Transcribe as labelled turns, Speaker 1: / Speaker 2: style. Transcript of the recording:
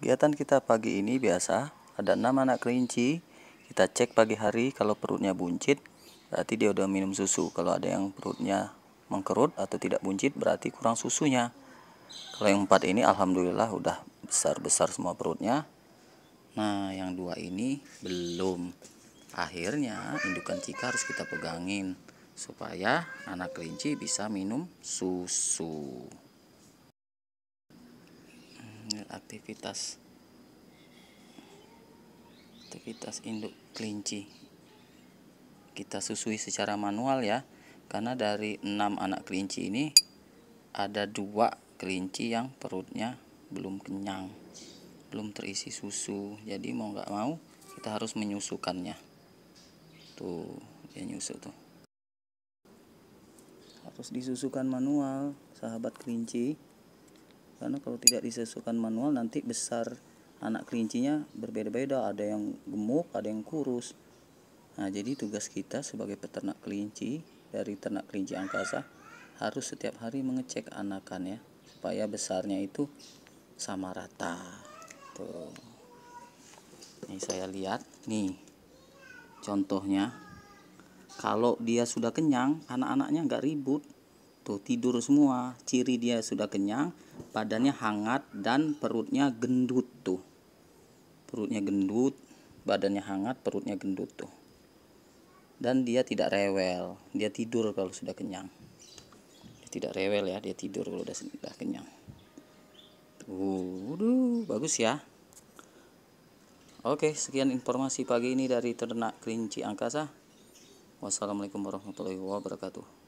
Speaker 1: Kegiatan kita pagi ini biasa, ada enam anak kelinci. Kita cek pagi hari kalau perutnya buncit, berarti dia udah minum susu. Kalau ada yang perutnya mengkerut atau tidak buncit, berarti kurang susunya. Kalau yang empat ini alhamdulillah udah besar-besar semua perutnya. Nah, yang dua ini belum. Akhirnya indukan cika harus kita pegangin supaya anak kelinci bisa minum susu aktivitas aktivitas induk kelinci kita susui secara manual ya karena dari enam anak kelinci ini ada dua kelinci yang perutnya belum kenyang belum terisi susu jadi mau nggak mau kita harus menyusukannya tuh dia nyusu tuh harus disusukan manual sahabat kelinci karena kalau tidak disesuaikan manual nanti besar anak kelincinya berbeda-beda ada yang gemuk ada yang kurus nah jadi tugas kita sebagai peternak kelinci dari ternak kelinci angkasa harus setiap hari mengecek anakannya supaya besarnya itu sama rata tuh ini saya lihat nih contohnya kalau dia sudah kenyang anak-anaknya nggak ribut Tuh tidur semua, ciri dia sudah kenyang, badannya hangat dan perutnya gendut tuh. Perutnya gendut, badannya hangat, perutnya gendut tuh. Dan dia tidak rewel, dia tidur kalau sudah kenyang. Dia tidak rewel ya, dia tidur kalau sudah, sudah kenyang. Tuh, bagus ya. Oke, sekian informasi pagi ini dari ternak kelinci angkasa. Wassalamualaikum warahmatullahi wabarakatuh.